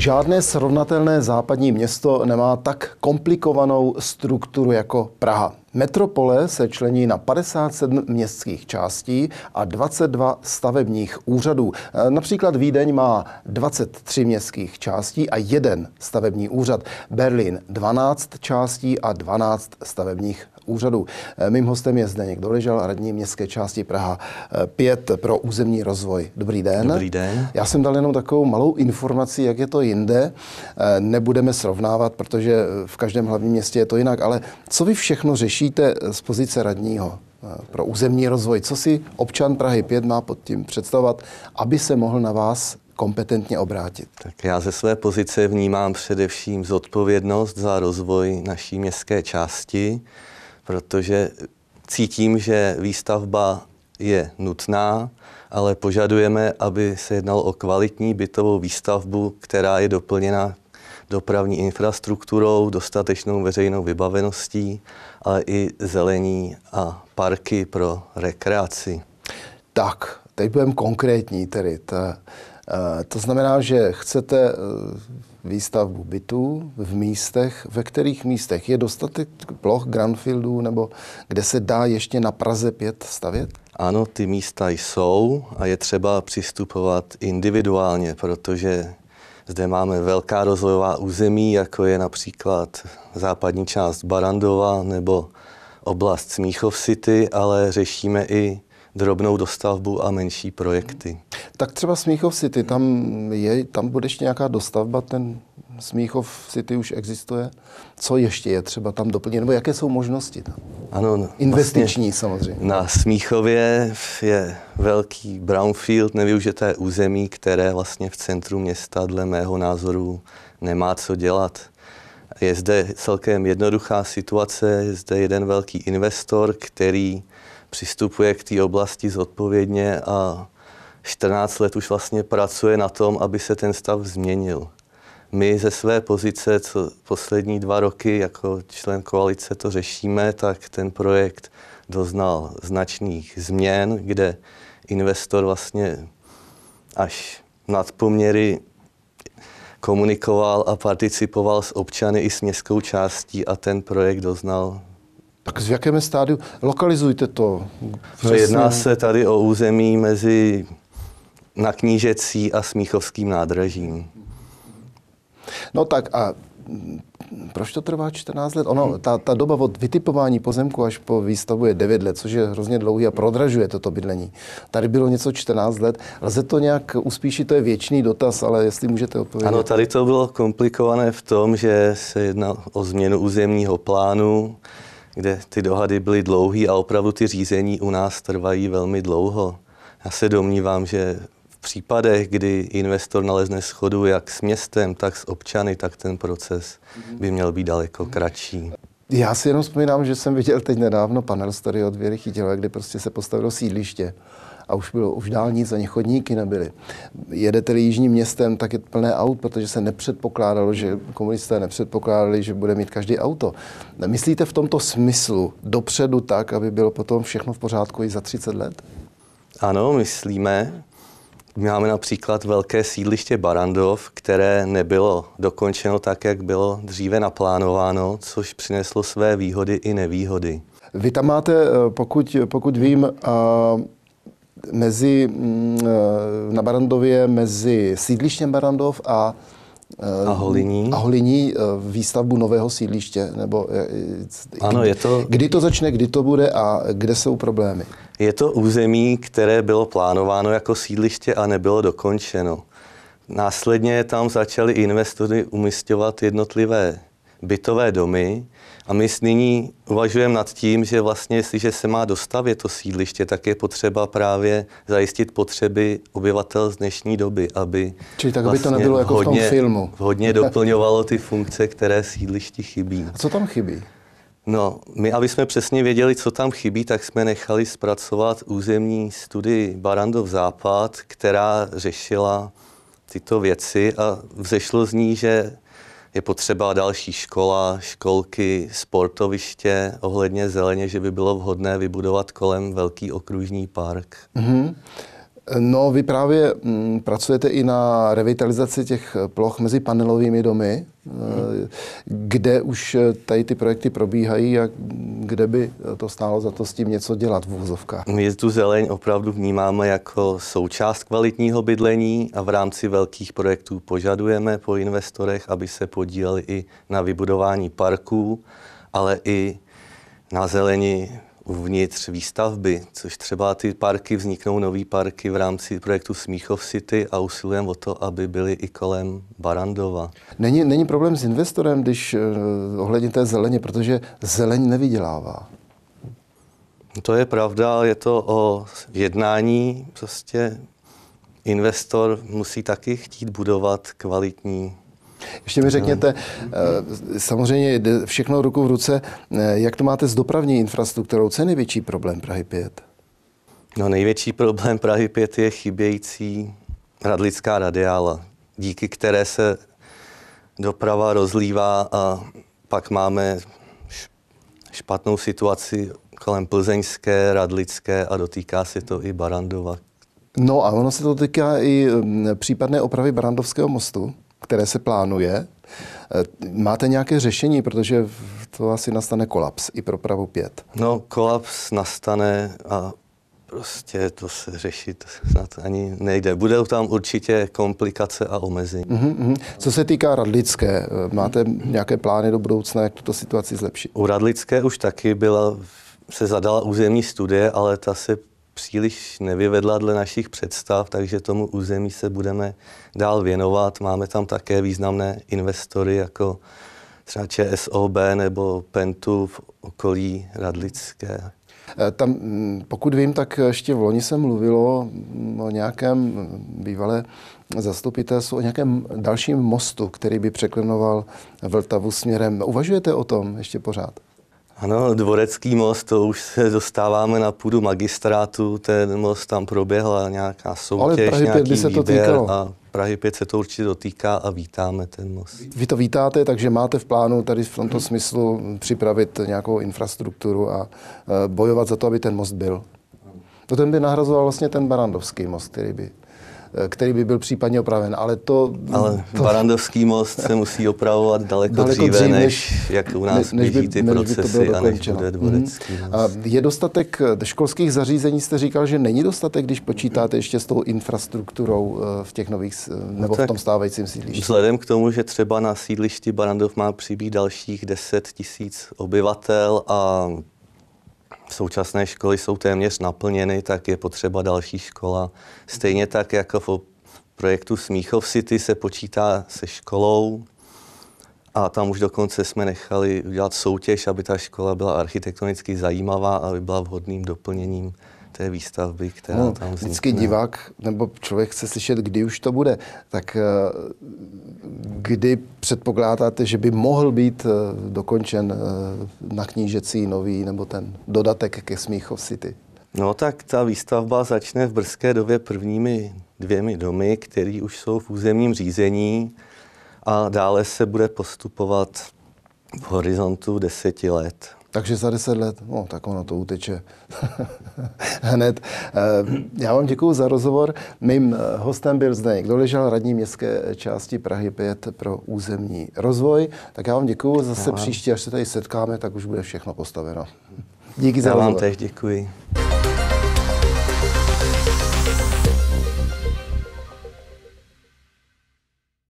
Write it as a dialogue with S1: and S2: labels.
S1: Žádné srovnatelné západní město nemá tak komplikovanou strukturu jako Praha. Metropole se člení na 57 městských částí a 22 stavebních úřadů. E, například Vídeň má 23 městských částí a jeden stavební úřad. Berlín 12 částí a 12 stavebních úřadů. Eh, mým hostem je Zdeněk Doležal, radní městské části Praha 5 eh, pro územní rozvoj. Dobrý den. Dobrý den. Já jsem dal jenom takovou malou informaci, jak je to jinde. Eh, nebudeme srovnávat, protože v každém hlavním městě je to jinak, ale co vy všechno řešíte z pozice radního? pro územní rozvoj. Co si občan Prahy 5 má pod tím představovat, aby se mohl na vás kompetentně obrátit?
S2: Tak já ze své pozice vnímám především zodpovědnost za rozvoj naší městské části protože cítím, že výstavba je nutná, ale požadujeme, aby se jednalo o kvalitní bytovou výstavbu, která je doplněna dopravní infrastrukturou, dostatečnou veřejnou vybaveností,
S1: ale i zelení a parky pro rekreaci. Tak, teď budeme konkrétní tedy. Ta Eh, to znamená, že chcete eh, výstavbu bytů v místech, ve kterých místech je dostatek ploch Grandfieldů nebo kde se dá ještě na Praze 5 stavět?
S2: Ano, ty místa jsou a je třeba přistupovat individuálně, protože zde máme velká rozvojová území, jako je například západní část Barandova nebo oblast Smíchov City, ale řešíme i drobnou dostavbu a menší
S1: projekty. Tak třeba Smíchov City, tam, je, tam bude ještě nějaká dostavba, ten Smíchov City už existuje. Co ještě je třeba tam doplnit, nebo jaké jsou možnosti tam? Ano, no, vlastně Investiční vlastně samozřejmě. Na
S2: Smíchově je velký brownfield, nevyužité území, které vlastně v centru města dle mého názoru nemá co dělat. Je zde celkem jednoduchá situace, je zde jeden velký investor, který přistupuje k té oblasti zodpovědně a 14 let už vlastně pracuje na tom, aby se ten stav změnil. My ze své pozice, co poslední dva roky jako člen koalice to řešíme, tak ten projekt doznal značných změn, kde investor vlastně až nad poměry komunikoval a participoval s občany i s městskou částí a ten projekt doznal.
S1: Tak v jakém stádiu? Lokalizujte to. Přesně. No, jedná se
S2: tady o území mezi na Knížecí a Smíchovským nádražím.
S1: No tak a proč to trvá 14 let? Ono, ta, ta doba od vytipování pozemku až po výstavu je 9 let, což je hrozně dlouhý a prodražuje toto bydlení. Tady bylo něco 14 let. Lze to nějak uspíšit? To je věčný dotaz, ale jestli můžete odpovědět. Ano, tady
S2: to bylo komplikované v tom, že se jedná o změnu územního plánu, kde ty dohady byly dlouhé a opravdu ty řízení u nás trvají velmi dlouho. Já se domnívám, že případech, kdy investor nalezne schodu jak s městem, tak s občany, tak ten proces by měl být daleko kratší.
S1: Já si jenom vzpomínám, že jsem viděl teď nedávno panel Story od Věry Chytilové, kde prostě se postavilo sídliště a už bylo už dál nic, ani chodníky nebyly. jedete jižním městem, tak je plné aut, protože se nepředpokládalo, že komunisté nepředpokládali, že bude mít každý auto. Myslíte v tomto smyslu dopředu tak, aby bylo potom všechno v pořádku i za 30 let? Ano,
S2: myslíme. Máme například velké sídliště Barandov, které nebylo dokončeno tak, jak bylo dříve naplánováno, což přineslo své výhody i nevýhody.
S1: Vy tam máte, eh, pokud, pokud vím, eh, mezi, mm, eh, na Barandově mezi sídlištěm Barandov a a Holiní. A Holiní výstavbu nového sídliště. Nebo, ano, kdy, je to... Kdy to začne, kdy to bude a kde jsou problémy?
S2: Je to území, které bylo plánováno jako sídliště a nebylo dokončeno. Následně tam začali investory umistovat jednotlivé bytové domy a my nyní uvažujeme nad tím, že vlastně, jestliže se má dostavět to sídliště, tak je potřeba právě zajistit potřeby obyvatel z dnešní doby, aby Čili tak, vlastně aby to vlastně nebylo jako hodně, v tom filmu. Hodně doplňovalo ty funkce, které sídlišti chybí. A co tam chybí? No, my, aby jsme přesně věděli, co tam chybí, tak jsme nechali zpracovat územní studii Barandov Západ, která řešila tyto věci a vzešlo z ní, že je potřeba další škola, školky, sportoviště, ohledně zeleně, že by bylo vhodné vybudovat kolem velký okružní park.
S1: Mm-hmm. No, vy právě m, mm, pracujete i na revitalizaci těch ploch mezi panelovými domy, eh, kde už eh, tady ty projekty probíhají a kde by to stálo za to s tím něco dělat v úzovkách.
S2: My tu zeleň opravdu vnímáme jako součást kvalitního bydlení a v rámci velkých projektů požadujeme po investorech, aby se podíleli i na vybudování parků, ale i na zelení uvnitř výstavby, což třeba ty parky, vzniknou nové parky v rámci projektu Smíchov City a usilujeme o to, aby byly i kolem Barandova.
S1: Není, není problém s investorem, když uh, ohledně té zeleně, protože zeleň nevydělává.
S2: To je pravda, je to o jednání. Prostě investor musí taky chtít budovat kvalitní
S1: ještě mi řekněte, eh, samozřejmě jde všechno ruku v ruce, eh, jak to máte s dopravní infrastrukturou? Co je největší problém Prahy 5?
S2: No největší problém Prahy 5 je chybějící radlická radiála, díky které se doprava rozlívá a pak máme špatnou situaci kolem plzeňské, radlické a dotýká se to i Barandova.
S1: No a ono se to týká i mm, případné opravy Barandovského mostu které se plánuje. E, máte nějaké řešení, protože to asi nastane kolaps i pro Pravo 5?
S2: No, kolaps nastane a prostě to se řešit snad ani nejde. Budou tam určitě komplikace a omezení.
S1: Mm-hmm. Co se týká Radlické, e, máte nějaké plány do budoucna, jak tuto situaci zlepšit? U Radlické už taky
S2: byla, se zadala územní studie, ale ta se příliš nevyvedla dle našich představ, takže tomu území se budeme dál věnovat. Máme tam také významné investory jako třeba ČSOB nebo Pentu v okolí
S1: Radlické. Eh, tam, mm, pokud vím, tak ještě v loni se mluvilo mm, o nějakém mm, bývalé zastupitelstvu, o nějakém dalším mostu, který by překlenoval Vltavu směrem. Uvažujete o tom ještě pořád?
S2: Ano, Dvorecký most, to už se dostáváme na půdu magistrátu, ten most tam proběhla nějaká soutěž, Ale Prahy nějaký 5 by se to týkalo. A Prahy 5 se to určitě dotýká a vítáme ten most.
S1: Vy to vítáte, takže máte v plánu tady v tomto smyslu připravit nějakou infrastrukturu a eh, bojovat za to, aby ten most byl. To ten by nahrazoval vlastně ten Barandovský most, který by Eh, který by byl případně opraven. Ale to... Ale to...
S2: Barandovský most se musí opravovat daleko, daleko dříve, dříve než, než jak u nás než by, ty než procesy by to a než bude mhm. dvorecký
S1: A je dostatek eh, školských zařízení, jste říkal, že není dostatek, když počítáte ještě s tou infrastrukturou eh, v těch nových, no nebo no v tom stávajícím sídlišti.
S2: Vzhledem k tomu, že třeba na sídlišti Barandov má přibýt dalších 10 tisíc obyvatel a současné školy jsou téměř naplněny, tak je potřeba další škola. Stejně tak jako v projektu Smíchov City se počítá se školou a tam už dokonce jsme nechali udělat soutěž, aby ta škola byla architektonicky zajímavá, aby byla vhodným doplněním té výstavby, která no, tam vznikne. Vždycky divák
S1: nebo člověk chce slyšet, kdy už to bude. Tak eh, kdy předpokládáte, že by mohl být eh, dokončen eh, na knížecí nový nebo ten dodatek ke Smíchov City?
S2: No tak ta výstavba začne v brzké době prvními dvěmi domy, které už jsou v územním řízení a dále
S1: se bude postupovat v horizontu deseti let. Takže za deset let, no tak ono to uteče hned. Eh, já vám děkuji za rozhovor. Mým eh, hostem byl Zdeněk ležel radní městské části Prahy 5 pro územní rozvoj. Tak já vám děkuji. Zase já. příště, až se tady setkáme, tak už bude všechno postaveno. Díky já za vám rozhovor. tež děkuji.